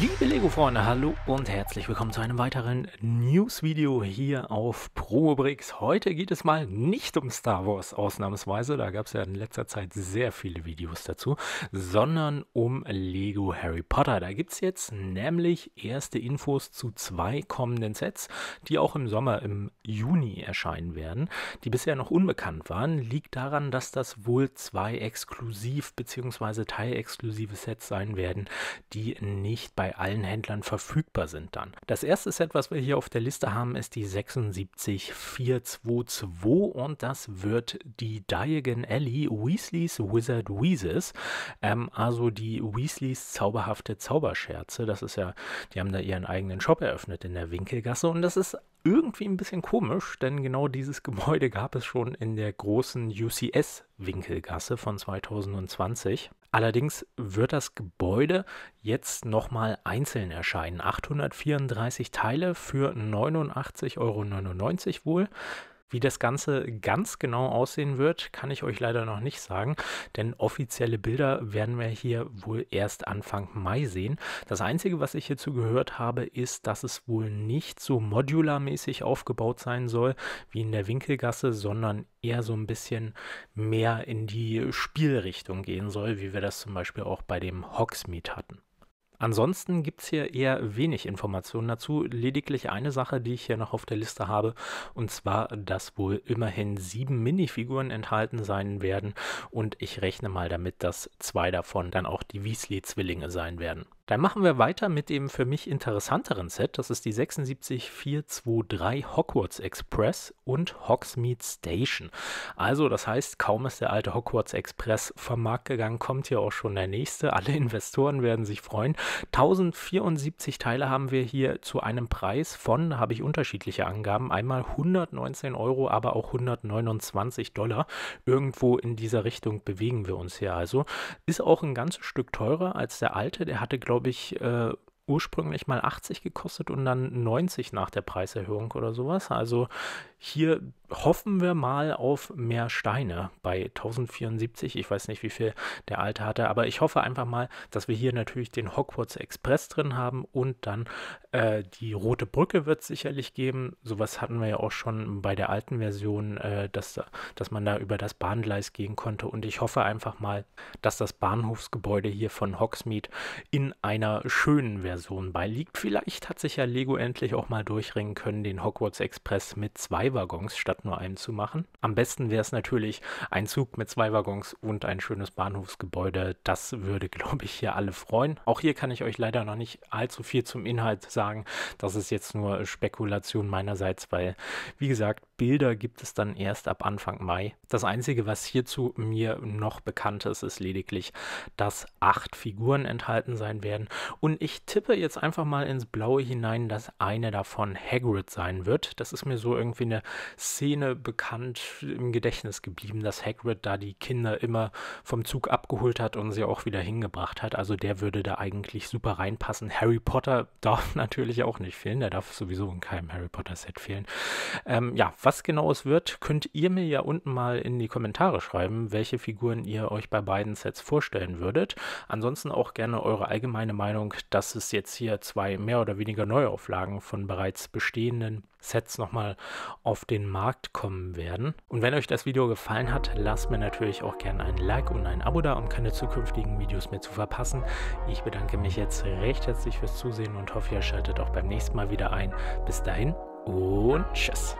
Liebe Lego-Freunde, hallo und herzlich willkommen zu einem weiteren News-Video hier auf Promobrix. Heute geht es mal nicht um Star Wars ausnahmsweise, da gab es ja in letzter Zeit sehr viele Videos dazu, sondern um Lego Harry Potter. Da gibt es jetzt nämlich erste Infos zu zwei kommenden Sets, die auch im Sommer, im Juni erscheinen werden, die bisher noch unbekannt waren. Liegt daran, dass das wohl zwei exklusiv bzw. teilexklusive Sets sein werden, die nicht bei allen Händlern verfügbar sind dann. Das erste Set, was wir hier auf der Liste haben, ist die 76422 und das wird die Diagon Alley Weasleys Wizard Weezes, ähm, also die Weasleys zauberhafte Zauberscherze. Das ist ja, die haben da ihren eigenen Shop eröffnet in der Winkelgasse und das ist irgendwie ein bisschen komisch, denn genau dieses Gebäude gab es schon in der großen UCS Winkelgasse von 2020. Allerdings wird das Gebäude jetzt nochmal einzeln erscheinen. 834 Teile für 89,99 Euro wohl. Wie das Ganze ganz genau aussehen wird, kann ich euch leider noch nicht sagen, denn offizielle Bilder werden wir hier wohl erst Anfang Mai sehen. Das Einzige, was ich hierzu gehört habe, ist, dass es wohl nicht so modularmäßig aufgebaut sein soll wie in der Winkelgasse, sondern eher so ein bisschen mehr in die Spielrichtung gehen soll, wie wir das zum Beispiel auch bei dem Hogsmeade hatten. Ansonsten gibt es hier eher wenig Informationen dazu. Lediglich eine Sache, die ich hier noch auf der Liste habe, und zwar, dass wohl immerhin sieben Minifiguren enthalten sein werden. Und ich rechne mal damit, dass zwei davon dann auch die Weasley-Zwillinge sein werden. Dann machen wir weiter mit dem für mich interessanteren Set. Das ist die 76423 Hogwarts Express und Hogsmeade Station. Also, das heißt, kaum ist der alte Hogwarts Express vom Markt gegangen, kommt hier auch schon der nächste. Alle Investoren werden sich freuen. 1074 Teile haben wir hier zu einem Preis von, habe ich unterschiedliche Angaben, einmal 119 Euro, aber auch 129 Dollar. Irgendwo in dieser Richtung bewegen wir uns hier also. Ist auch ein ganzes Stück teurer als der alte. Der hatte, glaube glaube ich, äh, ursprünglich mal 80 gekostet und dann 90 nach der Preiserhöhung oder sowas. Also hier hoffen wir mal auf mehr Steine bei 1074. Ich weiß nicht, wie viel der alte hatte, aber ich hoffe einfach mal, dass wir hier natürlich den Hogwarts Express drin haben und dann äh, die rote Brücke wird es sicherlich geben. Sowas hatten wir ja auch schon bei der alten Version, äh, dass, dass man da über das Bahngleis gehen konnte. Und ich hoffe einfach mal, dass das Bahnhofsgebäude hier von Hogsmeade in einer schönen Version beiliegt. Vielleicht hat sich ja Lego endlich auch mal durchringen können, den Hogwarts Express mit zwei Waggons statt statt nur einen zu machen. Am besten wäre es natürlich ein Zug mit zwei Waggons und ein schönes Bahnhofsgebäude. Das würde, glaube ich, hier alle freuen. Auch hier kann ich euch leider noch nicht allzu viel zum Inhalt sagen. Das ist jetzt nur Spekulation meinerseits, weil, wie gesagt, Bilder gibt es dann erst ab Anfang Mai. Das Einzige, was hierzu mir noch bekannt ist, ist lediglich, dass acht Figuren enthalten sein werden. Und ich tippe jetzt einfach mal ins Blaue hinein, dass eine davon Hagrid sein wird. Das ist mir so irgendwie eine Szene bekannt im Gedächtnis geblieben, dass Hagrid da die Kinder immer vom Zug abgeholt hat und sie auch wieder hingebracht hat. Also der würde da eigentlich super reinpassen. Harry Potter darf natürlich auch nicht fehlen. Der darf sowieso in keinem Harry Potter Set fehlen. Ähm, ja, was was genau es wird, könnt ihr mir ja unten mal in die Kommentare schreiben, welche Figuren ihr euch bei beiden Sets vorstellen würdet. Ansonsten auch gerne eure allgemeine Meinung, dass es jetzt hier zwei mehr oder weniger Neuauflagen von bereits bestehenden Sets nochmal auf den Markt kommen werden. Und wenn euch das Video gefallen hat, lasst mir natürlich auch gerne ein Like und ein Abo da, um keine zukünftigen Videos mehr zu verpassen. Ich bedanke mich jetzt recht herzlich fürs Zusehen und hoffe, ihr schaltet auch beim nächsten Mal wieder ein. Bis dahin und tschüss.